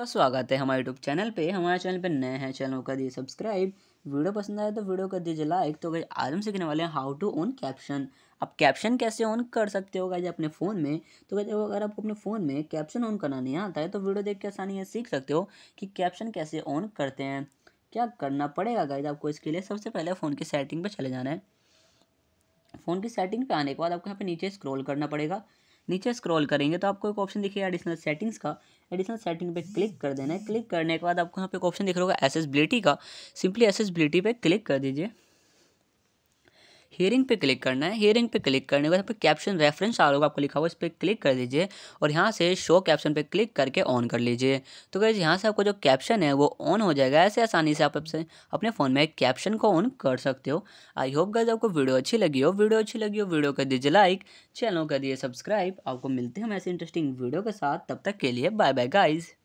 आपका स्वागत है हमारे यूट्यूब चैनल पे हमारे चैनल पे नए हैं चैनल को कर दिए सब्सक्राइब वीडियो पसंद आए तो वीडियो कर दीजिए लाइक तो गई आज हम सीखने वाले हैं हाउ टू ऑन कैप्शन आप कैप्शन कैसे ऑन कर सकते हो गाइज अपने फ़ोन में तो कहते हो अगर आपको अपने फ़ोन में कैप्शन ऑन करना नहीं आता है तो वीडियो देख के आसानी है सीख सकते हो कि कैप्शन कैसे ऑन करते हैं क्या करना पड़ेगा गाइज आपको इसके लिए सबसे पहले फ़ोन की सेटिंग पर चले जाना है फ़ोन की सेटिंग पर आने के बाद आपको यहाँ पर नीचे स्क्रोल करना पड़ेगा नीचे स्क्रॉल करेंगे तो आपको एक ऑप्शन दिखेगा एडिशनल सेटिंग्स का एडिशनल सेटिंग पे क्लिक कर देना है क्लिक करने के बाद आपको यहाँ पे एक ऑप्शन दिख रहा होगा एसेसबिलिटी का सिंपली एसेसबिलिटी पे क्लिक कर दीजिए हेयरिंग पे क्लिक करना है हेयरिंग पे क्लिक करने के बाद पर कैप्शन रेफरेंस आ रहा होगा आपको लिखा हुआ इस पर क्लिक कर दीजिए और यहाँ से शो कैप्शन पे क्लिक करके ऑन कर लीजिए तो गैस यहाँ से आपको जो कैप्शन है वो ऑन हो जाएगा ऐसे आसानी से आप अपने फ़ोन में कैप्शन को ऑन कर सकते हो आई होप गैस आपको वीडियो अच्छी लगी हो वीडियो अच्छी लगी हो वीडियो कर दीजिए लाइक चैनल कर दिए सब्सक्राइब आपको मिलते हैं ऐसे इंटरेस्टिंग वीडियो के साथ तब तक के लिए बाय बाय गाइज़